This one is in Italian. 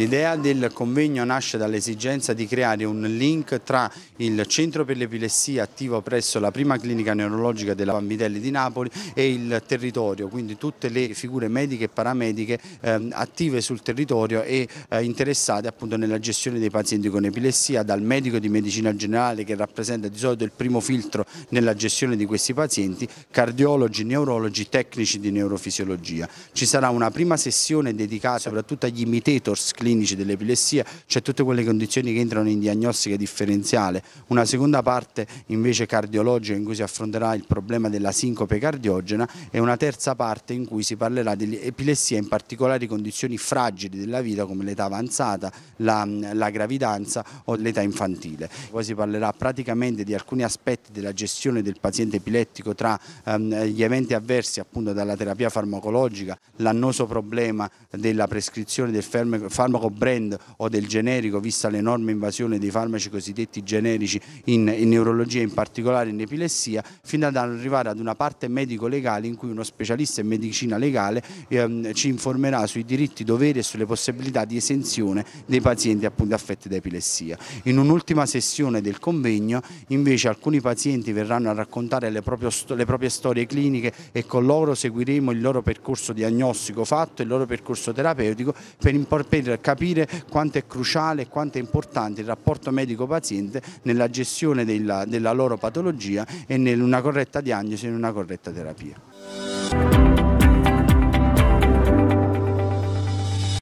L'idea del convegno nasce dall'esigenza di creare un link tra il centro per l'epilessia attivo presso la prima clinica neurologica della Vanvitelli di Napoli e il territorio, quindi tutte le figure mediche e paramediche ehm, attive sul territorio e eh, interessate appunto nella gestione dei pazienti con epilessia, dal medico di medicina generale che rappresenta di solito il primo filtro nella gestione di questi pazienti, cardiologi, neurologi, tecnici di neurofisiologia. Ci sarà una prima sessione dedicata soprattutto agli imitators clinici clinici dell'epilessia, cioè tutte quelle condizioni che entrano in diagnostica differenziale. Una seconda parte invece cardiologica in cui si affronterà il problema della sincope cardiogena e una terza parte in cui si parlerà dell'epilessia in particolari condizioni fragili della vita come l'età avanzata, la, la gravidanza o l'età infantile. Poi si parlerà praticamente di alcuni aspetti della gestione del paziente epilettico tra ehm, gli eventi avversi appunto dalla terapia farmacologica, l'annoso problema della prescrizione del farmaco farmaco brand o del generico, vista l'enorme invasione dei farmaci cosiddetti generici in, in neurologia, in particolare in epilessia, fino ad arrivare ad una parte medico-legale in cui uno specialista in medicina legale ehm, ci informerà sui diritti, doveri e sulle possibilità di esenzione dei pazienti appunto affetti da epilessia. In un'ultima sessione del convegno invece alcuni pazienti verranno a raccontare le proprie, le proprie storie cliniche e con loro seguiremo il loro percorso diagnostico fatto, e il loro percorso terapeutico per, per capire quanto è cruciale e quanto è importante il rapporto medico-paziente nella gestione della, della loro patologia e in una corretta diagnosi e in una corretta terapia.